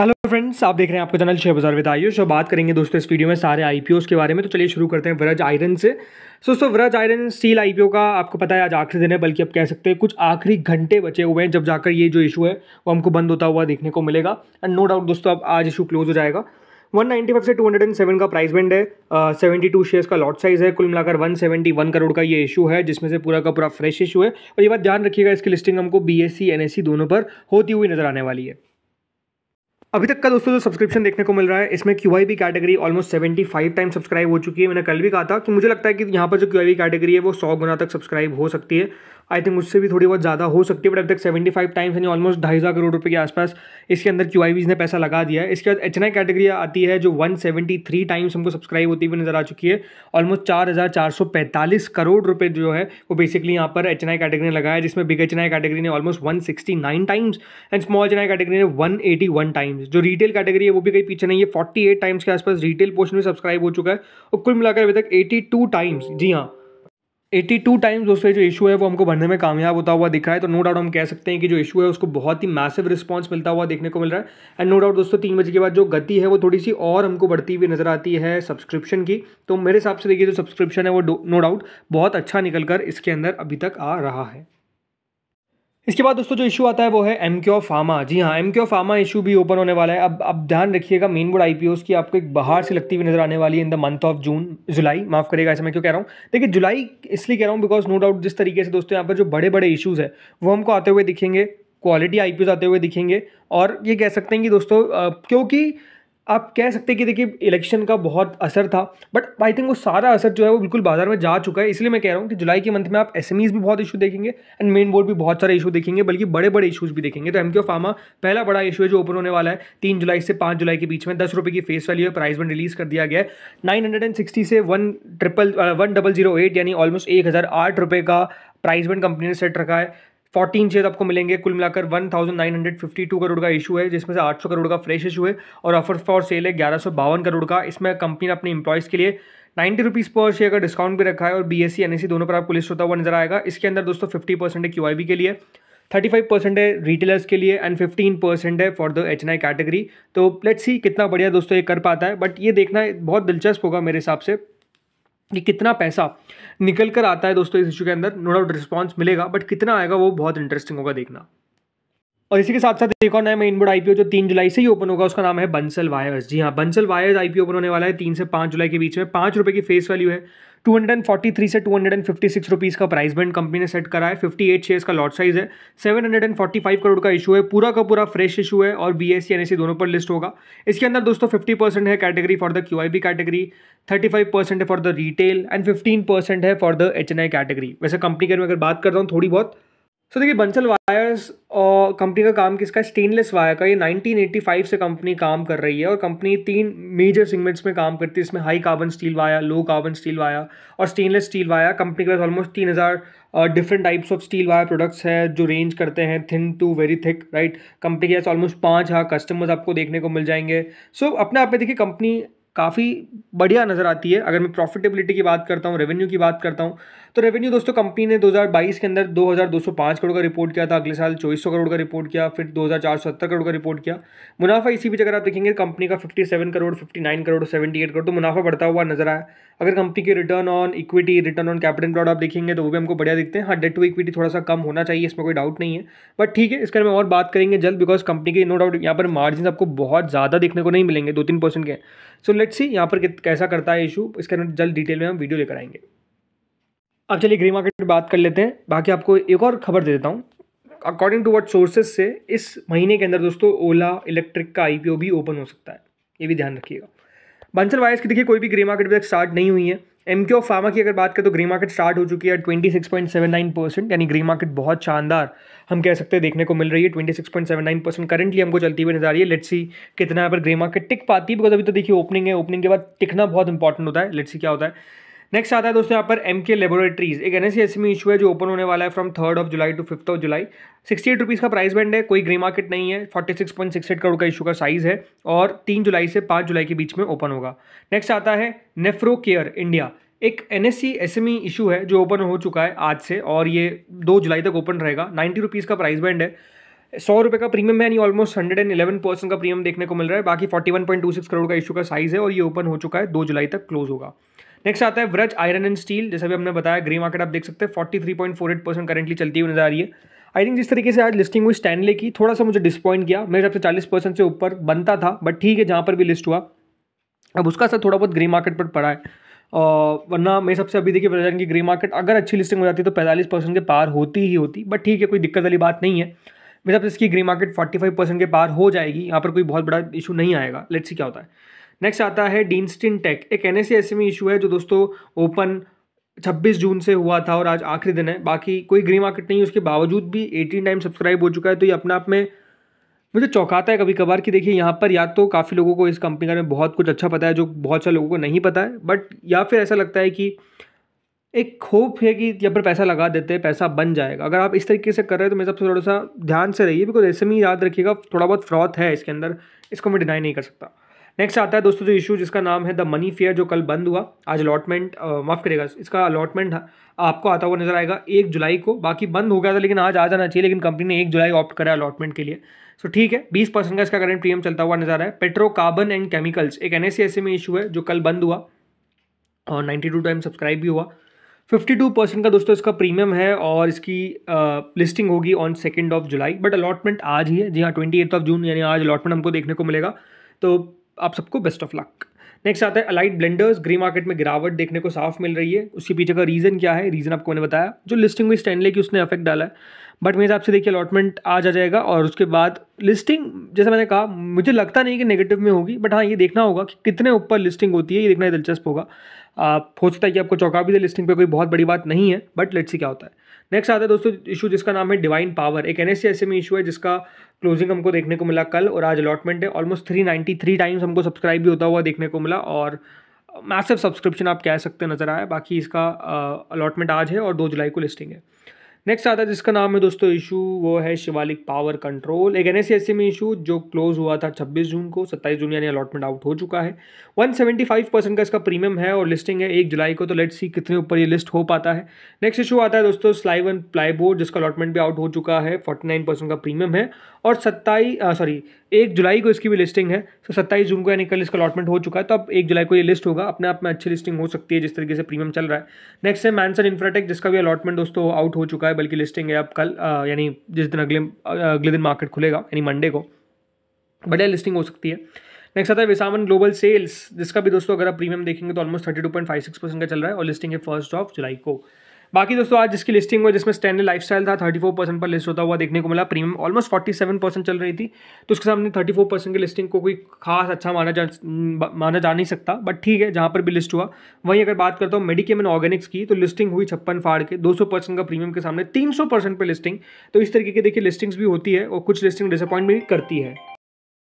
hello friends आप देख रहे हैं आपका चैनल शेयर बाजार विद आयुष और बात करेंगे दोस्तों इस वीडियो में सारे आईपीओस के बारे में तो चलिए शुरू करते हैं व्रज आयरन से सो दोस्तों व्रज आयरन स्टील आईपीओ का आपको पता है आज आखिरी दिन है बल्कि आप कह सकते हैं कुछ आखिरी घंटे बचे हुए हैं जब जाकर ये जो इशू है वो हमको बंद होता हुआ देखने को मिलेगा एंड नो डाउट दोस्तों अब आज इशू क्लोज हो जाएगा 195 से 207 का प्राइस बैंड है सेवेंटी टू शेयर्स का लॉट साइज है कुल मिलाकर 171 करोड़ का ये इशू है जिसमें से पूरा का पूरा फ्रेश इशू है और ये बात ध्यान रखिएगा इसकी लिस्टिंग हमको बी एस e, e दोनों पर होती हुई नजर आने वाली है अभी तक का दोस्तों जो सब्सक्रिप्शन देखने को मिल रहा है इसमें Q I category almost seventy five time subscribe हो चुकी है मैंने कल भी कहा था कि मुझे लगता है कि यहाँ पर जो क्यू आई कैटेगरी है वो सौ गुना तक सब्सक्राइब हो सकती है आई थिंक उससे भी थोड़ी बहुत ज़्यादा हो सकती है बट अब तक सेवेंटी फाइव टाइम्स यानी ऑलमोस्ट ढाई हज़ार करोड़ रुपये के आसपास इसके अंदर क्यू आई ने पैसा लगा दिया है इसके बाद एच कैटेगरी आती है जो वन थ्री टाइम्स हमको सब्सक्राइब होती हुई नज़र आ चुकी है ऑलमोस्ट चार हज़ार चार सौ पैंतालीस करोड़ रुपये जो है वो बेसिकली यहाँ पर एच कैटेगरी ने लगाया जिसमें बिग एच कैटेगरी ने almost one sixty nine times and small H category ने वन टाइम्स जो रिटेल कैटेगरी है वो भी कहीं पीछे नहीं है फोर्टी एट टाइम्स के आसपास रिटेल पोर्शन में सब्सक्राइब हो चुका है और कुल मिलाकर अभी तक एटी टाइम्स जी हाँ टू टाइम्स दोस्तों जो इशू है वो हमको भरने में कामयाब होता हुआ दिख रहा है तो नो डाउट हम कह सकते हैं कि जो इशू है उसको बहुत ही मैसिव रिस्पांस मिलता हुआ देखने को मिल रहा है एंड नो डाउट दोस्तों तीन बजे के बाद जो गति है वो थोड़ी सी और हमको बढ़ती हुई नजर आती है सब्सक्रिप्शन की तो मेरे हिसाब से देखिए जो सब्सक्रिप्शन है वो नो डाउट बहुत अच्छा निकल कर इसके अंदर अभी तक आ रहा है इसके बाद दोस्तों जो इशू आता है वो है एम क्यू फार्मा जी हाँ एम क्यू फार्मा इशू भी ओपन होने वाला है अब अब ध्यान रखिएगा मेन बोर्ड आई की आपको एक बाहर से लगती हुई नजर आने वाली है in the month of June July माफ करेगा ऐसे मैं क्यों कह रहा हूँ देखिए जुलाई इसलिए कह रहा हूँ बिकॉज नो डाउट जिस तरीके से दोस्तों यहाँ पर जो बड़े बड़े इशूज़ है वो हमको आते हुए दिखेंगे क्वालिटी आई आते हुए दिखेंगे और ये कह सकते हैं कि दोस्तों क्योंकि आप कह सकते हैं कि देखिए इलेक्शन का बहुत असर था बट आई थिंक वो सारा असर जो है वो बिल्कुल बाजार में जा चुका है इसलिए मैं कह रहा हूँ कि जुलाई के मंथ में आप एस भी बहुत इशू देखेंगे एंड मेन बोर्ड भी बहुत सारे इशू देखेंगे बल्कि बड़े बड़े इशूज़ भी देखेंगे तो एम फार्मा पहला बड़ा इशू है जो ओपन होने वाला है तीन जुलाई से पाँच जुलाई के बीच में दस रुपये की फेस वैल्यू है प्राइस वन रिलीज़ कर दिया गया है नाइन से one triple one double zero eight यानी ऑलमोस्ट एक हज़ार आठ रुपये का प्राइस बैंड कंपनी ने सेट रखा है 14 शेयर आपको मिलेंगे कुल मिलाकर 1952 करोड़ का इशू है जिसमें से 800 करोड़ का फ्रेश इशू है और ऑफर फॉर सेल है ग्यारह करोड़ का इसमें कंपनी ने अपने इंप्लॉयज़ के लिए नाइन्टी रुपीज़ पर शेयर का डिस्काउंट भी रखा है और बी एस सी दोनों पर आपको लिस्ट होता हुआ नजर आएगा इसके अंदर दोस्तों फिफ्टी परसेंट है के लिए थर्टी फाइव परसेंट है रिटेलर्स के लिए एंड फिफ्टीन परसेंट है for the H N I category तो लेट्स सी कितना बढ़िया दोस्तों ये कर पाता है बट ये देखना बहुत दिलचस्प होगा मेरे हिसाब से कि कितना पैसा निकल कर आता है दोस्तों इस इशू के अंदर नो डाउट रिस्पॉन्स मिलेगा बट कितना आएगा वो बहुत इंटरेस्टिंग होगा देखना और इसी के साथ साथ एक और नया मेन बोर्ड आईपीओ जो तीन जुलाई से ही ओपन होगा उसका नाम है बंसल वायर्स जी हाँ बंसल वायर्स आईपीओ ओपन होने वाला है तीन से पाँच जुलाई के बीच में पाँच रुपये की फेस वैल्यू है 243 से 256 रुपीस का प्राइस बैंड कंपनी ने सेट करा है 58 शेयर का लॉट साइज है 745 करोड़ का इशू है पूरा का पूरा फ्रेश इशू है और बी एस सी दोनों पर लिस्ट होगा इसके अंदर दोस्तों 50 परसेंट है category for the Q I B category five percent है for the retail and 15 percent है फॉर द एच कैटेगरी वैसे कंपनी के अगर बात करता हूँ थोड़ी बहुत सो देखिए बंसल वायर्स और कंपनी का काम किसका स्टेनलेस वायर का ये 1985 से कंपनी काम कर रही है और कंपनी तीन मेजर सिगमेंट्स में काम करती है इसमें high carbon steel wire low carbon steel wire और स्टेनलेस स्टील वाया कंपनी के पास ऑलमोस्ट तीन हज़ार different types of steel wire products है जो रेंज करते हैं thin to very thick right company के पास ऑलमोस्ट पाँच हाँ कस्टमर्स आपको देखने को मिल जाएंगे सो so, अपने आप में देखिए कंपनी काफ़ी बढ़िया नज़र आती है अगर मैं प्रॉफिटेबिलिटी की बात करता हूँ रेवेन्यू की बात करता हूँ तो रेवेन्यू दोस्तों कंपनी ने 2022 के अंदर 2205 करोड़ का रिपोर्ट किया था अगले साल चौबीस करोड़ का रिपोर्ट किया फिर 2470 करोड़ का रिपोर्ट किया मुनाफा इसी बीच अगर आप देखेंगे कंपनी का 57 करोड़ 59 करोड़ 78 करोड़ तो मुनाफा बढ़ता हुआ नजर आया अगर कंपनी के return on equity return on capital प्रॉड आप देखेंगे तो वो भी हमको बढ़िया दिखते हैं हाँ डेट टू इक्विटी थोड़ा सा कम होना चाहिए इसमें कोई डाउट नहीं है बट ठीक है इसके में और बात करेंगे जल्द बिकॉज कंपनी के नो डाउट यहाँ पर मार्जिन आपको बहुत ज़्यादा देखने को नहीं मिलेंगे दो तीन परसेंट के सो लेट्स सी यहाँ पर कैसा करता है इशू इसके अंदर जल्द डिटेल में हम वीडियो लेकर आएंगे अब चलिए ग्रे मार्केट पर बात कर लेते हैं बाकी आपको एक और खबर दे देता हूँ अकॉर्डिंग टू वट सोर्सेज से इस महीने के अंदर दोस्तों ओला इलेक्ट्रिक का आई भी ओपन हो सकता है ये भी ध्यान रखिएगा बंसल वायर्स की देखिए कोई भी ग्रे मार्केट अभी तक स्टार्ट नहीं हुई है एम क्यू फार्मा की अगर बात करें तो ग्री मार्केट स्टार्ट हो चुकी है twenty six point seven nine percent यानी ग्री मार्केट बहुत शानदार हम कह सकते हैं देखने को मिल रही है twenty six point seven nine percent currently हमको चलती हुई नजर आ रही है लेट्स सी कितना यहाँ पर ग्री मार्केट टिक पाती है बिकॉज अभी तो देखिए ओपनिंग है ओपनिंग के बाद टिकना बहुत इंपॉर्टेंट होता है लेट्स सी क्या होता है नेक्स्ट आता है दोस्तों यहाँ पर एम के लेबोरेटरीज एक एन एस में इशू है जो ओपन होने वाला है from third of July to fifth of July sixty eight rupees का प्राइस बैंड है कोई ग्रे मार्केट नहीं है forty six point six eight crore का इशू का साइज़ है और तीन जुलाई से पाँच जुलाई के बीच में ओपन होगा नेक्स्ट आता है नेफ्रो केयर इंडिया एक एन एस सी इशू है जो ओपन हो चुका है आज से और ये दो जुलाई तक ओपन रहेगा नाइन्टी रुपीज़ का प्राइस बैंड है सौ रुपये का प्रीमियम है यानी almost hundred and eleven percent का प्रीमियम देखने को मिल रहा है बाकी forty one point two six crore का इशू का साइज़ है और ये ओपन हो चुका है दो जुलाई तक क्लोज होगा नेक्स्ट आता है व्रज आयरन एंड स्टील जैसे भी हमने बताया ग्रे मार्केट आप देख सकते हैं forty three point four eight percent currently चलती हुई नजर आ रही है आई थिंक जिस तरीके से आज लिस्टिंग हुई स्टैंडले की थोड़ा सा मुझे डिसपॉइंट किया मेरे हिसाब से चालीस परसेंट से ऊपर बनता था बट ठीक है जहाँ पर भी लिस्ट हुआ अब उसका असर थोड़ा बहुत ग्रे मार्केट पर पड़ा है और वरना मेरे सबसे अभी देखिए प्रजाजन की ग्रे मार्केट अगर अच्छी लिस्टिंग हो जाती तो पैंतालीस परसेंट के पार होती ही होती बट ठीक है कोई दिक्कत वाली बात नहीं है मेरे हिसाब से इसकी grey market forty five percent के पार हो जाएगी यहाँ पर कोई बहुत बड़ा इशू नहीं आएगा लेट्स सी क्या होता है नेक्स्ट आता है डीनस्टिन टेक एक एन एस में इशू है जो दोस्तों ओपन 26 जून से हुआ था और आज आखिरी दिन है बाकी कोई ग्री मार्केट नहीं है उसके बावजूद भी 18 टाइम सब्सक्राइब हो चुका है तो ये अपने आप में मुझे चौंकाता है कभी कभार कि देखिए यहाँ पर या तो काफ़ी लोगों को इस कंपनी का में बहुत कुछ अच्छा पता है जो बहुत सारे लोगों को नहीं पता है बट या फिर ऐसा लगता है कि एक होप है कि यहाँ पर पैसा लगा देते हैं पैसा बन जाएगा अगर आप इस तरीके से कर रहे हैं तो मेरे सबसे थोड़ा सा ध्यान से रहिए बिकॉज ऐसे में याद रखिएगा थोड़ा बहुत फ्रॉथ है इसके अंदर इसको मैं डिनाई नहीं कर सकता नेक्स्ट आता है दोस्तों जो इशू जिसका नाम है द मनी फेयर जो कल बंद हुआ आज अलॉटमेंट माफ़ करेगा इसका अलॉटमेंट आपको आता हुआ नजर आएगा एक जुलाई को बाकी बंद हो गया था लेकिन आज आ जाना चाहिए लेकिन कंपनी ने एक जुलाई ऑप्ट करा अलॉटमेंट के लिए सो so, ठीक है बीस परसेंट का इसका करंट प्रीमियम चलता हुआ नजर आया पेट्रोकार्बन एंड केमिकल्स एक एन में इशू है जो कल बंद हुआ और नाइन्टी टू टाइम सब्सक्राइब भी हुआ फिफ्टी टू परसेंट का दोस्तों इसका प्रीमियम है और इसकी आ, लिस्टिंग होगी on second of July but allotment आज ही है जी हाँ ट्वेंटी एथ ऑफ जून यानी आज अलॉटमेंट हमको देखने को मिलेगा तो आप सबको बेस्ट ऑफ लक नेक्स्ट आता है अलाइट ब्लेंडर्स ग्रे मार्केट में गिरावट देखने को साफ मिल रही है उसके पीछे का रीज़न क्या है रीज़न आपको मैंने बताया जो लिस्टिंग हुई स्टैंडले की उसने अफेक्ट डाला है बट मेरे हिसाब से देखिए अलॉटमेंट आज आ जाएगा और उसके बाद लिस्टिंग जैसे मैंने कहा मुझे लगता नहीं कि नेगेटिव में होगी बट हाँ ये देखना होगा कि कितने ऊपर लिस्टिंग होती है ये देखना दिलचस्प होगा हो सकता है कि आपको चौंका भी दे लिस्टिंग पर कोई बहुत बड़ी बात नहीं है बट लेट्स सी क्या होता है नेक्स्ट आता है दोस्तों इशू जिसका नाम है डिवाइन पावर एक एन एस सी इशू है जिसका क्लोजिंग हमको देखने को मिला कल और आज अलॉटमेंट है almost three ninety three times हमको सब्सक्राइब भी होता हुआ देखने को मिला और मैसिव uh, सब्सक्रिप्शन आप कह सकते नज़र आया बाकी इसका अलॉटमेंट uh, आज है और दो जुलाई को लिस्टिंग है नेक्स्ट आता है जिसका नाम है दोस्तों इशू वो है शिवालिक पावर कंट्रोल एक एन में इशू जो क्लोज हुआ था 26 जून को 27 जून यानी अलॉटमेंट आउट हो चुका है 175 परसेंट का इसका प्रीमियम है और लिस्टिंग है एक जुलाई को तो लेट्स सी कितने ऊपर ये लिस्ट हो पाता है नेक्स्ट इशू आता है दोस्तों स्लाई प्लाई बोर्ड जिसका अलॉटमेंट भी आउट हो चुका है फोर्टी का प्रीमियम है और सत्ताईस सॉरी एक जुलाई को इसकी भी लिस्टिंग है सो सत्ताईस जून को यानी कल इसका अलॉटमेंट हो चुका है तो अब एक जुलाई को ये लिस्ट होगा अपने आप में अच्छी लिस्टिंग हो सकती है जिस तरीके से प्रीमियम चल रहा है नेक्स्ट है मैंसन इन्फ्राटेक जिसका भी अलॉटमेंट दोस्तों आउट हो चुका है बल्कि लिस्टिंग है अब कल यानी जिस दिन अगले अगले दिन मार्केट खुलेगा यानी मंडे को बढ़िया लिस्टिंग हो सकती है नेक्स्ट आता है विसामन ग्लोबल सेल्स जिसका भी दोस्तों अगर आप प्रीमियम देखेंगे तो almost thirty two point five six percent का चल रहा है और लिस्टिंग है फर्स्ट ऑफ जुलाई को बाकी दोस्तों आज जिसकी लिस्टिंग हुआ जिसमें स्टैंडर्ड लाइफस्टाइल था 34 परसेंट पर लिस्ट होता हुआ देखने को मिला प्रीमियम ऑलमोस्ट 47 परसेंट चल रही थी तो उसके सामने 34 परसेंट की लिस्टिंग को कोई खास अच्छा माना जा माना जा नहीं सकता बट ठीक है जहाँ पर भी लिस्ट हुआ वहीं अगर बात करता हूँ मेडिकेम एंड ऑर्गेनिक्स की तो लिस्टिंग हुई छप्पन फाड़ के दो का प्रीमियम के सामने तीन परसेंट पर लिस्टिंग तो इस तरीके की देखिए लिस्टिंग्स भी होती है और कुछ लिस्टिंग डिसअपॉइंट भी करती है